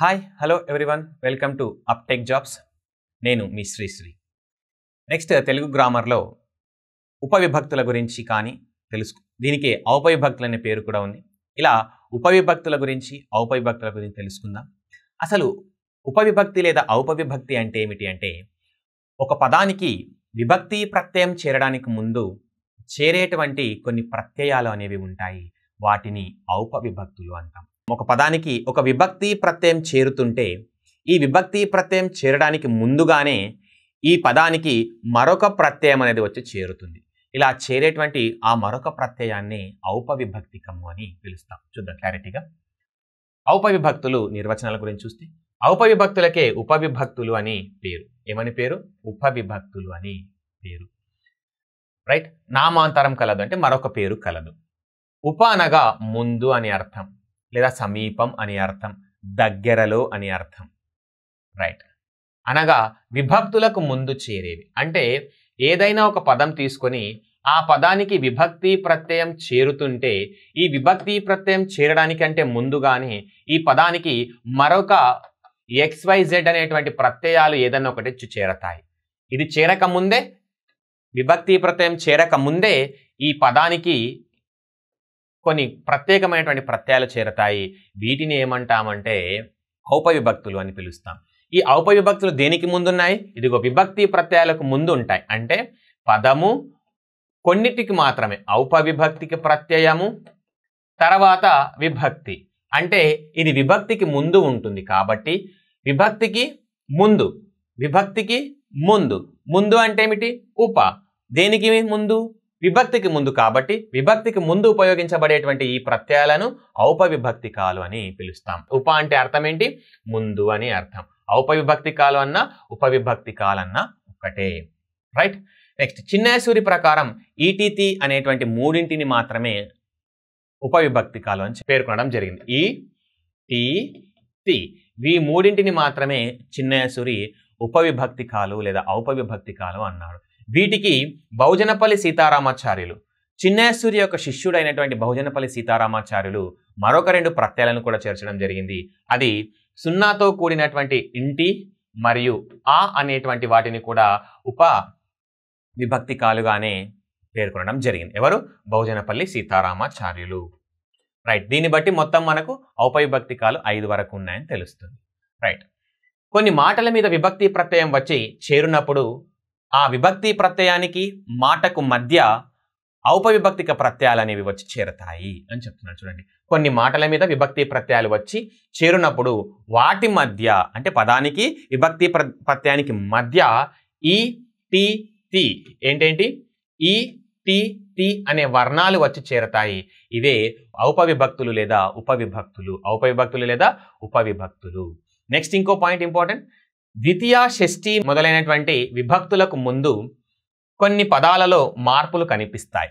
hi hello everyone welcome to Aptech Jobs నేను మీ Srisri next Telugu గ్రామర్లో ఉపవిభక్తుల గురించి కానీ తెలుసు దీనికి ఔపవిభక్తులు అనే పేరు కూడా ఉంది ఇలా ఉపవిభక్తుల గురించి ఔపవిభక్తుల గురించి తెలుసుకుందాం అసలు ఉపవిభక్తి లేదా ఔపవిభక్తి అంటే ఏమిటి అంటే ఒక పదానికి విభక్తి ప్రత్యయం చేరడానికి ముందు చేరేటువంటి కొన్ని ప్రత్యయాలు అనేవి ఉంటాయి వాటిని ఔపవిభక్తులు అంటాం ఒక పదానికి ఒక విభక్తి ప్రత్యయం చేరుతుంటే ఈ విభక్తి ప్రత్యయం చేరడానికి ముందుగానే ఈ పదానికి మరొక ప్రత్యయం అనేది వచ్చి చేరుతుంది ఇలా చేరేటువంటి ఆ మరొక ప్రత్యయాన్ని ఔపవిభక్తికము అని పిలుస్తాం చూద్దాం క్లారిటీగా ఔపవిభక్తులు నిర్వచనాల గురించి చూస్తే ఔపవిభక్తులకే ఉపవిభక్తులు అని పేరు ఏమని పేరు ఉపవిభక్తులు అని పేరు రైట్ నామాంతరం కలదు అంటే మరొక పేరు కలదు ఉప అనగా ముందు అని అర్థం లేదా సమీపం అని అర్థం దగ్గరలో అని అర్థం రైట్ అనగా విభక్తులకు ముందు చేరేవి అంటే ఏదైనా ఒక పదం తీసుకొని ఆ పదానికి విభక్తి ప్రత్యయం చేరుతుంటే ఈ విభక్తి ప్రత్యయం చేరడానికంటే ముందుగానే ఈ పదానికి మరొక ఎక్స్వైజెడ్ అనేటువంటి ప్రత్యయాలు ఏదైనా ఒకటి చేరతాయి ఇది చేరకముందే విభక్తి ప్రత్యయం చేరకముందే ఈ పదానికి కొన్ని ప్రత్యేకమైనటువంటి ప్రత్యయాలు చేరతాయి వీటిని ఏమంటామంటే ఔపవిభక్తులు అని పిలుస్తాం ఈ ఔపవిభక్తులు దేనికి ముందున్నాయి ఇదిగో విభక్తి ప్రత్యయాలకు ముందు ఉంటాయి అంటే పదము కొన్నిటికి మాత్రమే ఔపవిభక్తికి ప్రత్యయము తర్వాత విభక్తి అంటే ఇది విభక్తికి ముందు ఉంటుంది కాబట్టి విభక్తికి ముందు విభక్తికి ముందు ముందు అంటే ఏమిటి ఉప దేనికి ముందు విభక్తికి ముందు కాబట్టి విభక్తికి ముందు ఉపయోగించబడేటువంటి ఈ ప్రత్యయాలను ఔపవిభక్తికాలు అని పిలుస్తాం ఉప అంటే అర్థం ఏంటి ముందు అని అర్థం ఔపవిభక్తికాలు అన్న ఉపవిభక్తికాలన్న ఒక్కటే రైట్ నెక్స్ట్ చిన్నేశ్వరి ప్రకారం ఈటీతి అనేటువంటి మూడింటిని మాత్రమే ఉపవిభక్తికాలు అని పేర్కొనడం జరిగింది ఈ టీ తి ఈ మూడింటిని మాత్రమే చిన్నయసూరి ఉపవిభక్తికాలు లేదా ఔపవిభక్తికాలు అన్నాడు వీటికి బహుజనపల్లి సీతారామాచార్యులు చిన్నేశ్వరి యొక్క శిష్యుడైనటువంటి బహుజనపల్లి సీతారామాచార్యులు మరొక రెండు ప్రత్యయాలను కూడా చేర్చడం జరిగింది అది సున్నాతో కూడినటువంటి ఇంటి మరియు ఆ అనేటువంటి వాటిని కూడా ఉప విభక్తి కాలుగానే పేర్కొనడం జరిగింది ఎవరు బహుజనపల్లి సీతారామాచార్యులు రైట్ దీన్ని బట్టి మొత్తం మనకు ఔపవిభక్తికాలు ఐదు వరకు ఉన్నాయని తెలుస్తుంది రైట్ కొన్ని మాటల మీద విభక్తి ప్రత్యయం వచ్చి చేరునప్పుడు ఆ విభక్తి ప్రత్యయానికి మాటకు మధ్య ఔపవిభక్తిక ప్రత్యయాలు అనేవి వచ్చి చేరతాయి అని చెప్తున్నాను చూడండి కొన్ని మాటల మీద విభక్తి ప్రత్యయాలు వచ్చి చేరినప్పుడు వాటి మధ్య అంటే పదానికి విభక్తి ప్రత్యయానికి మధ్య ఈ టీ తి ఏంటేంటి ఈ టీ తి అనే వర్ణాలు వచ్చి చేరతాయి ఇవే ఔపవిభక్తులు లేదా ఉపవిభక్తులు ఔపవిభక్తులు లేదా ఉపవిభక్తులు నెక్స్ట్ ఇంకో పాయింట్ ఇంపార్టెంట్ ద్వితీయ షష్ఠి మొదలైనటువంటి విభక్తులకు ముందు కొన్ని పదాలలో మార్పులు కనిపిస్తాయి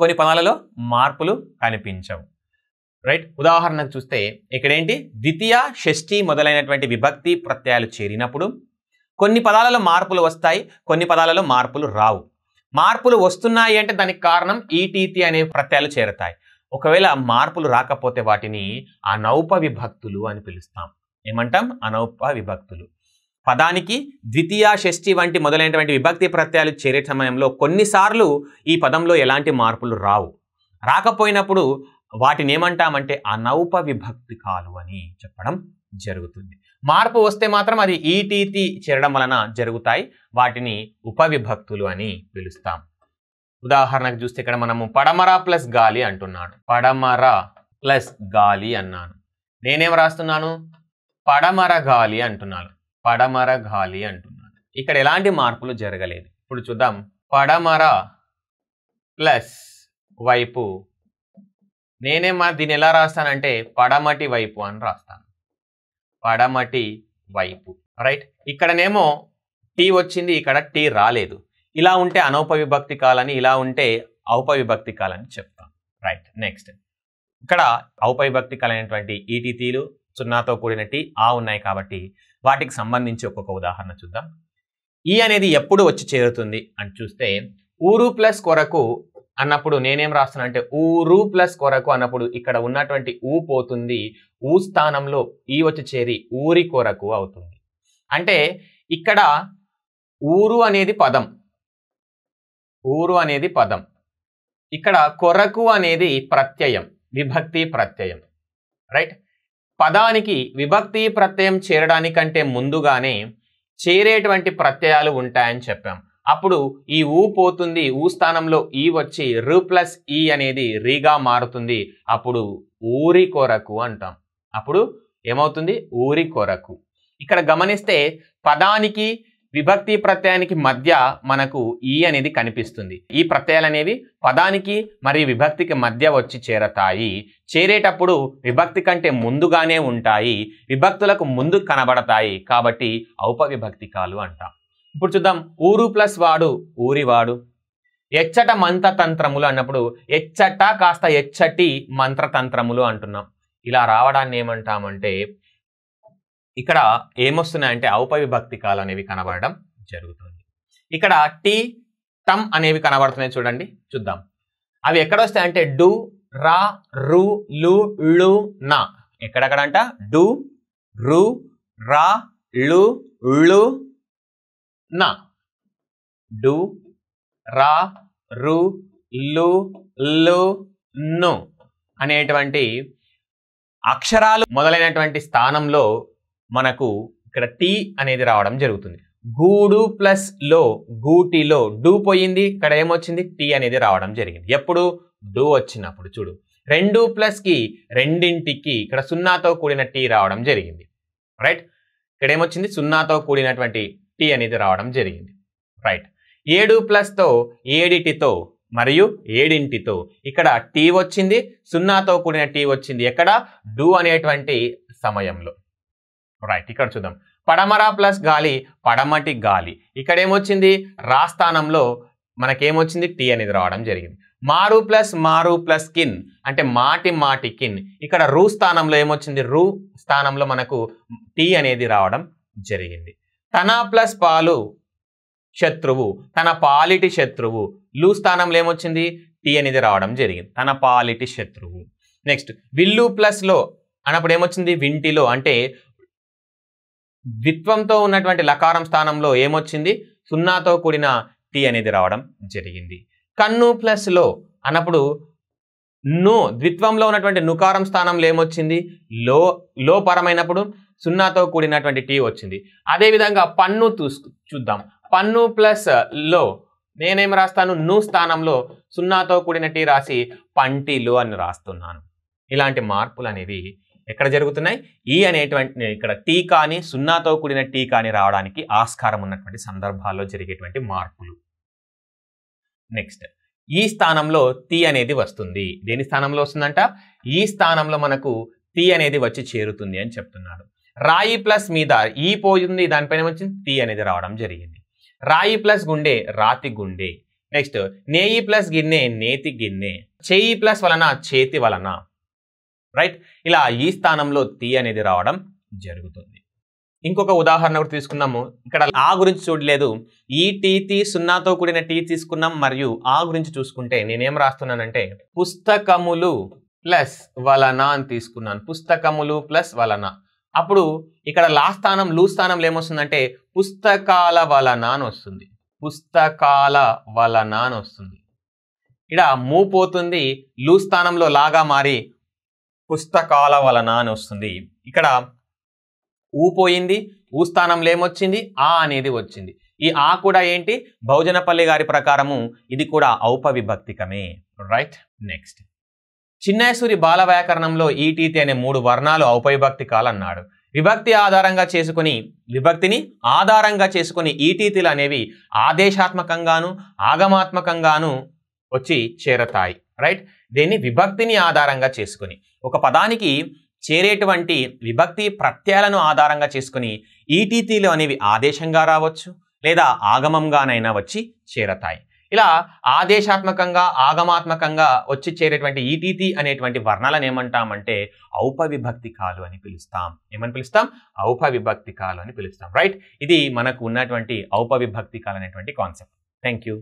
కొన్ని పదాలలో మార్పులు కనిపించవు రైట్ ఉదాహరణకు చూస్తే ఇక్కడేంటి ద్వితీయ షష్ఠి మొదలైనటువంటి విభక్తి ప్రత్యయాలు చేరినప్పుడు కొన్ని పదాలలో మార్పులు వస్తాయి కొన్ని పదాలలో మార్పులు రావు మార్పులు వస్తున్నాయి అంటే దానికి కారణం ఈటీతి అనే ప్రత్యయాలు చేరతాయి ఒకవేళ మార్పులు రాకపోతే వాటిని ఆ నౌప విభక్తులు అని పిలుస్తాం ఏమంటాం అనౌప విభక్తులు పదానికి ద్వితీయ షష్ఠి వంటి మొదలైనటువంటి విభక్తి ప్రత్యయాలు చేరే సమయంలో కొన్నిసార్లు ఈ పదంలో ఎలాంటి మార్పులు రావు రాకపోయినప్పుడు వాటిని ఏమంటామంటే అనౌప విభక్తి కాలు అని చెప్పడం జరుగుతుంది మార్పు వస్తే మాత్రం అది ఈటీతి చేరడం వలన జరుగుతాయి వాటిని ఉపవిభక్తులు అని పిలుస్తాం ఉదాహరణకు చూస్తే ఇక్కడ మనము పడమర ప్లస్ గాలి అంటున్నాను పడమర ప్లస్ గాలి అన్నాను నేనేం రాస్తున్నాను పడమర గాలి అంటున్నారు పడమర గాలి అంటున్నారు ఇక్కడ ఎలాంటి మార్పులు జరగలేదు ఇప్పుడు చూద్దాం పడమర ప్లస్ వైపు నేనే మా దీన్ని ఎలా రాస్తానంటే పడమటి వైపు అని రాస్తాను పడమటి వైపు రైట్ ఇక్కడనేమో టీ వచ్చింది ఇక్కడ టీ రాలేదు ఇలా ఉంటే అనౌపవిభక్తి కాలని ఇలా ఉంటే ఔపవిభక్తి కాలని చెప్తాను రైట్ నెక్స్ట్ ఇక్కడ ఔపవిభక్తి కాలైనటువంటి ఈటీతీలు సున్నాతో కూడిన టీ ఆ ఉన్నాయి కాబట్టి వాటికి సంబంధించి ఒక్కొక్క ఉదాహరణ చూద్దాం ఈ అనేది ఎప్పుడు వచ్చి చేరుతుంది అని చూస్తే ఊరు ప్లస్ కొరకు అన్నప్పుడు నేనేం రాస్తున్నా అంటే ఊరు ప్లస్ కొరకు అన్నప్పుడు ఇక్కడ ఉన్నటువంటి ఊ పోతుంది ఊ స్థానంలో ఈ వచ్చి చేరి ఊరి కొరకు అవుతుంది అంటే ఇక్కడ ఊరు అనేది పదం ఊరు అనేది పదం ఇక్కడ కొరకు అనేది ప్రత్యయం విభక్తి ప్రత్యయం రైట్ పదానికి విభక్తి ప్రత్యయం చేరడానికంటే ముందుగానే చేరేటువంటి ప్రత్యయాలు ఉంటాయని చెప్పాం అప్పుడు ఈ ఊ పోతుంది ఊ స్థానంలో ఈ వచ్చి రు ప్లస్ ఈ అనేది రీగా మారుతుంది అప్పుడు ఊరి కొరకు అంటాం అప్పుడు ఏమవుతుంది ఊరి కొరకు ఇక్కడ గమనిస్తే పదానికి విభక్తి ప్రత్యయానికి మధ్య మనకు ఈ అనేది కనిపిస్తుంది ఈ ప్రత్యయాలు అనేవి పదానికి మరియు విభక్తికి మధ్య వచ్చి చేరతాయి చేరేటప్పుడు విభక్తి కంటే ముందుగానే ఉంటాయి విభక్తులకు ముందు కనబడతాయి కాబట్టి ఔపవిభక్తికాలు అంటాం ఇప్పుడు చూద్దాం ఊరు ప్లస్ వాడు ఊరివాడు ఎచ్చట మంత్రతంత్రములు అన్నప్పుడు ఎచ్చట కాస్త ఎచ్చటి మంత్రతంత్రములు అంటున్నాం ఇలా రావడాన్ని ఏమంటామంటే ఇక్కడ ఏమొస్తున్నాయంటే ఔప విభక్తికాలు అనేవి కనబడడం జరుగుతుంది ఇక్కడ టీ టమ్ అనేవి కనబడుతున్నాయి చూడండి చూద్దాం అవి ఎక్కడ అంటే డు రా రు లు లు నా ఎక్కడెక్కడంట డు రు రా లు లు నా డు రా రు లు లు ను అనేటువంటి అక్షరాలు మొదలైనటువంటి స్థానంలో మనకు ఇక్కడ టీ అనేది రావడం జరుగుతుంది గూడు ప్లస్ లో గూటిలో డూ పోయింది ఇక్కడ ఏమొచ్చింది టీ అనేది రావడం జరిగింది ఎప్పుడు డూ వచ్చినప్పుడు చూడు రెండు ప్లస్కి రెండింటికి ఇక్కడ సున్నాతో కూడిన టీ రావడం జరిగింది రైట్ ఇక్కడ ఏమొచ్చింది సున్నాతో కూడినటువంటి టీ అనేది రావడం జరిగింది రైట్ ఏడు ప్లస్తో ఏడిటితో మరియు ఏడింటితో ఇక్కడ టీ వచ్చింది సున్నాతో కూడిన టీ వచ్చింది ఎక్కడ డూ అనేటువంటి సమయంలో రైట్ ఇక్కడ చూద్దాం పడమర ప్లస్ గాలి పడమటి గాలి ఇక్కడ ఏమొచ్చింది రాస్థానంలో మనకేమొచ్చింది టీ అనేది రావడం జరిగింది మారు ప్లస్ మారు ప్లస్ కిన్ అంటే మాటి మాటి కిన్ ఇక్కడ రూ స్థానంలో ఏమొచ్చింది రూ స్థానంలో మనకు టీ అనేది రావడం జరిగింది తన ప్లస్ పాలు శత్రువు తన పాలిటి శత్రువు లూ స్థానంలో ఏమొచ్చింది టీ అనేది రావడం జరిగింది తన పాలిటి శత్రువు నెక్స్ట్ విల్లు ప్లస్లో అన్నప్పుడు ఏమొచ్చింది వింటిలో అంటే ద్విత్వంతో ఉన్నటువంటి లకారం స్థానంలో ఏమొచ్చింది సున్నాతో కూడిన టీ అనేది రావడం జరిగింది కన్ను ప్లస్లో అన్నప్పుడు ను ద్విత్వంలో ఉన్నటువంటి నుకారం స్థానంలో ఏమొచ్చింది లో లో పరమైనప్పుడు సున్నాతో కూడినటువంటి టీ వచ్చింది అదేవిధంగా పన్ను చూసు చూద్దాం పన్ను ప్లస్ లో నేనేం రాస్తాను ను స్థానంలో సున్నాతో కూడిన టీ రాసి పంటిలో అని రాస్తున్నాను ఇలాంటి మార్పులు అనేవి ఎక్కడ జరుగుతున్నాయి ఈ అనేటువంటి ఇక్కడ టీ కానీ సున్నాతో కూడిన టీ రావడానికి ఆస్కారం ఉన్నటువంటి సందర్భాల్లో జరిగేటువంటి మార్పులు నెక్స్ట్ ఈ స్థానంలో టీ అనేది వస్తుంది దేని స్థానంలో వస్తుందంట ఈ స్థానంలో మనకు టీ అనేది వచ్చి చేరుతుంది అని చెప్తున్నాడు రాయి ప్లస్ మీద ఈ పోయింది దానిపైన వచ్చి టీ అనేది రావడం జరిగింది రాయి ప్లస్ గుండె రాతి గుండె నెక్స్ట్ నేయి ప్లస్ గిన్నె నేతి గిన్నె చేయి ప్లస్ వలన చేతి వలన రైట్ ఇలా ఈ స్థానంలో తీ అనేది రావడం జరుగుతుంది ఇంకొక ఉదాహరణ కూడా తీసుకున్నాము ఇక్కడ ఆ గురించి చూడలేదు ఈ టీ తీ సున్నాతో కూడిన టీ తీసుకున్నాం మరియు ఆ గురించి చూసుకుంటే నేనేం రాస్తున్నానంటే పుస్తకములు ప్లస్ వలన అని తీసుకున్నాను పుస్తకములు ప్లస్ వలన అప్పుడు ఇక్కడ లా స్థానం లూ స్థానంలో ఏమొస్తుందంటే పుస్తకాల వలన అని వస్తుంది పుస్తకాల వలన అని వస్తుంది ఇక్కడ మూ పోతుంది లూ స్థానంలో లాగా మారి పుస్తకాల వలన అని వస్తుంది ఇక్కడ ఊ పోయింది ఊ స్థానంలో ఏమొచ్చింది ఆ అనేది వచ్చింది ఈ ఆ కూడా ఏంటి బహుజనపల్లి గారి ప్రకారము ఇది కూడా ఔపవిభక్తికమే రైట్ నెక్స్ట్ చిన్నేశ్వరి బాల వ్యాకరణంలో ఈటీతి అనే మూడు వర్ణాలు ఔపవిభక్తికాలు అన్నాడు విభక్తి ఆధారంగా చేసుకుని విభక్తిని ఆధారంగా చేసుకుని ఈటీతిలు అనేవి ఆదేశాత్మకంగాను ఆగమాత్మకంగాను వచ్చి చేరతాయి రైట్ దీన్ని విభక్తిని ఆధారంగా చేసుకుని ఒక పదానికి చేరేటువంటి విభక్తి ప్రత్యయాలను ఆధారంగా చేసుకుని ఈటీతీలు అనేవి ఆదేశంగా రావచ్చు లేదా ఆగమంగానైనా వచ్చి చేరతాయి ఇలా ఆదేశాత్మకంగా ఆగమాత్మకంగా వచ్చి చేరేటువంటి ఈటీతి అనేటువంటి వర్ణాలను ఏమంటామంటే ఔపవిభక్తికాలు అని పిలుస్తాం ఏమని పిలుస్తాం ఔపవిభక్తికాలు అని పిలుస్తాం రైట్ ఇది మనకు ఉన్నటువంటి ఔపవిభక్తికాలు అనేటువంటి కాన్సెప్ట్ థ్యాంక్ యూ